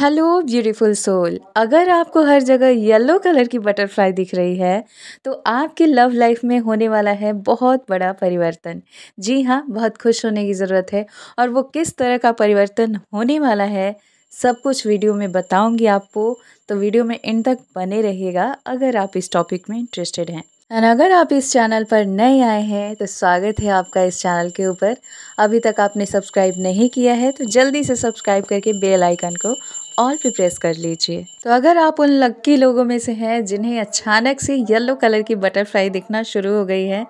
Hello beautiful soul अगर आपको हर जगह येलो कलर की बटरफ्लाई दिख रही है तो आपके लव लाइफ में होने वाला है बहुत बड़ा परिवर्तन जी हाँ बहुत खुश होने की ज़रूरत है और वो किस तरह का परिवर्तन होने वाला है सब कुछ वीडियो में बताऊंगी आपको तो वीडियो में इन तक बने रहिएगा अगर आप इस टॉपिक में इंटरेस्टेड हैं एंड अगर आप इस चैनल पर नए आए हैं तो स्वागत है आपका इस चैनल के ऊपर अभी तक आपने सब्सक्राइब नहीं किया है तो जल्दी से सब्सक्राइब करके बेल आइकन को और भी प्रेस कर लीजिए तो अगर आप उन लक्की लोगों में से हैं जिन्हें अचानक से येलो कलर की बटरफ्लाई दिखना शुरू हो गई है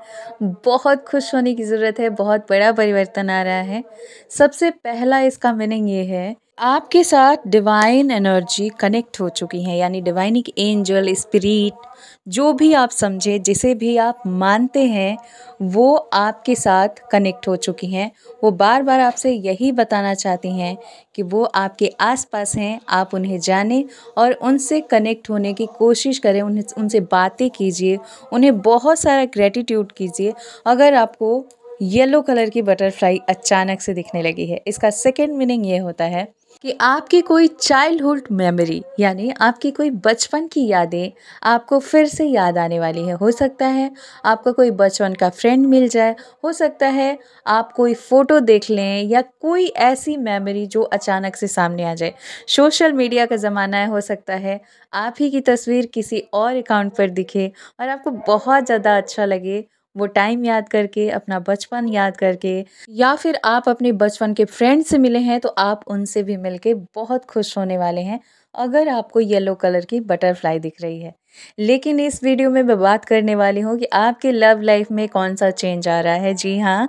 बहुत खुश होने की ज़रूरत है बहुत बड़ा परिवर्तन आ रहा है सबसे पहला इसका मीनिंग ये है आपके साथ डिवाइन एनर्जी कनेक्ट हो चुकी हैं यानी डिवाइनिक एंजल स्पिरिट जो भी आप समझे जिसे भी आप मानते हैं वो आपके साथ कनेक्ट हो चुकी हैं वो बार बार आपसे यही बताना चाहती हैं कि वो आपके आसपास हैं आप उन्हें जानें और उनसे कनेक्ट होने की कोशिश करें उन्हें उनसे बातें कीजिए उन्हें बहुत सारा ग्रेटिट्यूड कीजिए अगर आपको येलो कलर की बटरफ्लाई अचानक से दिखने लगी है इसका सेकेंड मीनिंग ये होता है कि आपकी कोई चाइल्डहुड मेमोरी यानी आपकी कोई बचपन की यादें आपको फिर से याद आने वाली है हो सकता है आपका कोई बचपन का फ्रेंड मिल जाए हो सकता है आप कोई फ़ोटो देख लें या कोई ऐसी मेमोरी जो अचानक से सामने आ जाए सोशल मीडिया का ज़माना है हो सकता है आप ही की तस्वीर किसी और अकाउंट पर दिखे और आपको बहुत ज़्यादा अच्छा लगे वो टाइम याद करके अपना बचपन याद करके या फिर आप अपने बचपन के फ्रेंड से मिले हैं तो आप उनसे भी मिलके बहुत खुश होने वाले हैं अगर आपको येलो कलर की बटरफ्लाई दिख रही है लेकिन इस वीडियो में मैं बात करने वाली हूँ कि आपके लव लाइफ में कौन सा चेंज आ रहा है जी हाँ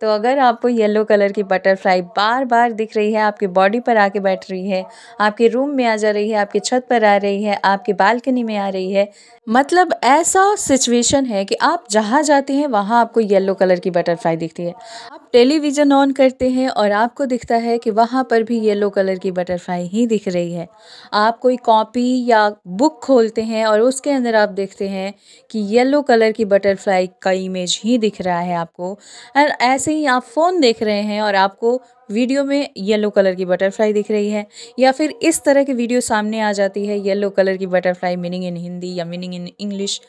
तो अगर आपको येलो कलर की बटरफ्लाई बार बार दिख रही है आपके बॉडी पर आके बैठ रही है आपके रूम में आ जा रही है आपकी छत पर आ रही है आपके बालकनी में आ रही है मतलब ऐसा सिचुएशन है कि आप जहाँ जाते हैं वहाँ आपको येलो कलर की बटरफ्लाई दिखती है आप टेलीविज़न ऑन करते हैं और आपको दिखता है कि वहाँ पर भी येलो कलर की बटरफ्लाई ही दिख रही है आप कोई कॉपी या बुक खोलते हैं और उसके अंदर आप देखते हैं कि येलो कलर की बटरफ्लाई का इमेज ही दिख रहा है आपको एंड ऐसे ही आप फ़ोन देख रहे हैं और आपको वीडियो में येलो कलर की बटरफ्लाई दिख रही है या फिर इस तरह की वीडियो सामने आ जाती है येलो कलर की बटरफ्लाई मीनिंग इन हिंदी या मीनिंग इन इंग्लिश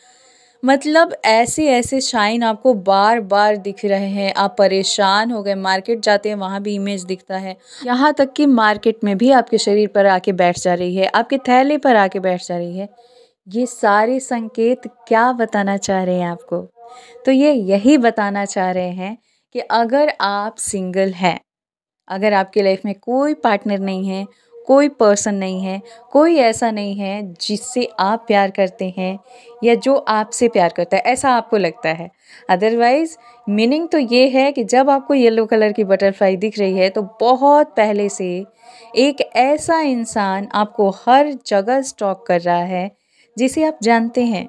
मतलब ऐसे ऐसे शाइन आपको बार बार दिख रहे हैं आप परेशान हो गए मार्केट जाते हैं वहाँ भी इमेज दिखता है यहाँ तक कि मार्केट में भी आपके शरीर पर आके बैठ जा रही है आपके थैले पर आके बैठ जा रही है ये सारे संकेत क्या बताना चाह रहे हैं आपको तो ये यही बताना चाह रहे हैं कि अगर आप सिंगल हैं अगर आपके लाइफ में कोई पार्टनर नहीं है कोई पर्सन नहीं है कोई ऐसा नहीं है जिससे आप प्यार करते हैं या जो आपसे प्यार करता है ऐसा आपको लगता है अदरवाइज़ मीनिंग तो ये है कि जब आपको येलो कलर की बटरफ्लाई दिख रही है तो बहुत पहले से एक ऐसा इंसान आपको हर जगह स्टॉक कर रहा है जिसे आप जानते हैं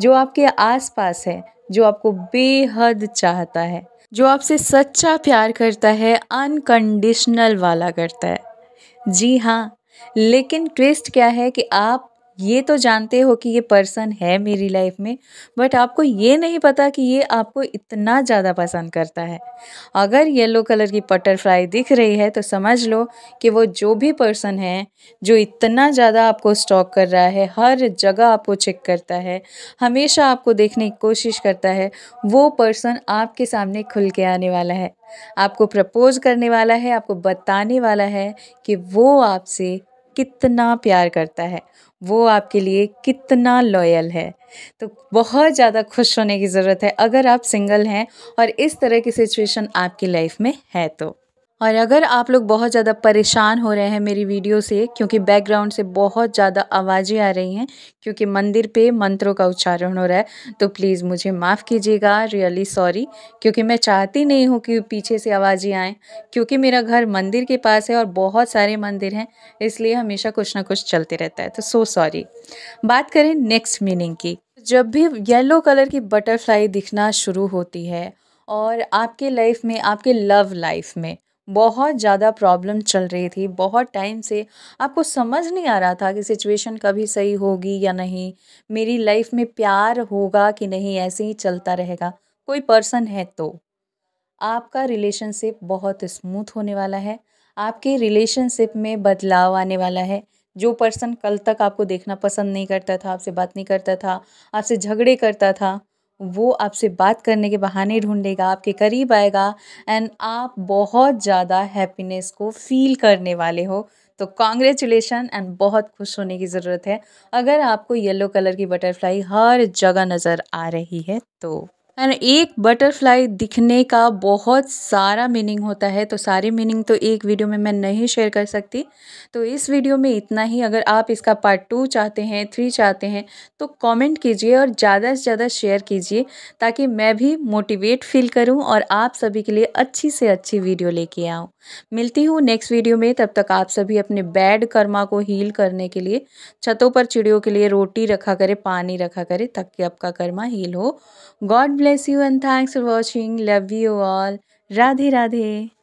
जो आपके आसपास है जो आपको बेहद चाहता है जो आपसे सच्चा प्यार करता है अनकंडीशनल वाला करता है जी हाँ लेकिन ट्विस्ट क्या है कि आप ये तो जानते हो कि ये पर्सन है मेरी लाइफ में बट आपको ये नहीं पता कि ये आपको इतना ज़्यादा पसंद करता है अगर येलो कलर की बटरफ्लाई दिख रही है तो समझ लो कि वो जो भी पर्सन है जो इतना ज़्यादा आपको स्टॉक कर रहा है हर जगह आपको चेक करता है हमेशा आपको देखने की कोशिश करता है वो पर्सन आपके सामने खुल के आने वाला है आपको प्रपोज करने वाला है आपको बताने वाला है कि वो आपसे कितना प्यार करता है वो आपके लिए कितना लॉयल है तो बहुत ज़्यादा खुश होने की ज़रूरत है अगर आप सिंगल हैं और इस तरह की सिचुएशन आपकी लाइफ में है तो और अगर आप लोग बहुत ज़्यादा परेशान हो रहे हैं मेरी वीडियो से क्योंकि बैकग्राउंड से बहुत ज़्यादा आवाज़ें आ रही हैं क्योंकि मंदिर पे मंत्रों का उच्चारण हो रहा है तो प्लीज़ मुझे माफ़ कीजिएगा रियली सॉरी क्योंकि मैं चाहती नहीं हूँ कि पीछे से आवाज़ें आएँ क्योंकि मेरा घर मंदिर के पास है और बहुत सारे मंदिर हैं इसलिए हमेशा कुछ ना कुछ चलते रहता है तो सो सॉरी बात करें नेक्स्ट मीनिंग की जब भी येलो कलर की बटरफ्लाई दिखना शुरू होती है और आपके लाइफ में आपके लव लाइफ में बहुत ज़्यादा प्रॉब्लम चल रही थी बहुत टाइम से आपको समझ नहीं आ रहा था कि सिचुएशन कभी सही होगी या नहीं मेरी लाइफ में प्यार होगा कि नहीं ऐसे ही चलता रहेगा कोई पर्सन है तो आपका रिलेशनशिप बहुत स्मूथ होने वाला है आपके रिलेशनशिप में बदलाव आने वाला है जो पर्सन कल तक आपको देखना पसंद नहीं करता था आपसे बात नहीं करता था आपसे झगड़े करता था वो आपसे बात करने के बहाने ढूंढेगा आपके करीब आएगा एंड आप बहुत ज़्यादा हैप्पीनेस को फील करने वाले हो तो कॉन्ग्रेचुलेसन एंड बहुत खुश होने की ज़रूरत है अगर आपको येलो कलर की बटरफ्लाई हर जगह नज़र आ रही है तो एंड एक बटरफ्लाई दिखने का बहुत सारा मीनिंग होता है तो सारे मीनिंग तो एक वीडियो में मैं नहीं शेयर कर सकती तो इस वीडियो में इतना ही अगर आप इसका पार्ट टू चाहते हैं थ्री चाहते हैं तो कमेंट कीजिए और ज़्यादा से ज़्यादा शेयर कीजिए ताकि मैं भी मोटिवेट फील करूं और आप सभी के लिए अच्छी से अच्छी वीडियो लेके आऊँ मिलती हूँ नेक्स्ट वीडियो में तब तक आप सभी अपने बैड कर्मा को हील करने के लिए छतों पर चिड़ियों के लिए रोटी रखा करें पानी रखा करें ताकि आपका कर्मा हील हो god bless bless you and thanks for watching. Love you all. Radhe Radhe.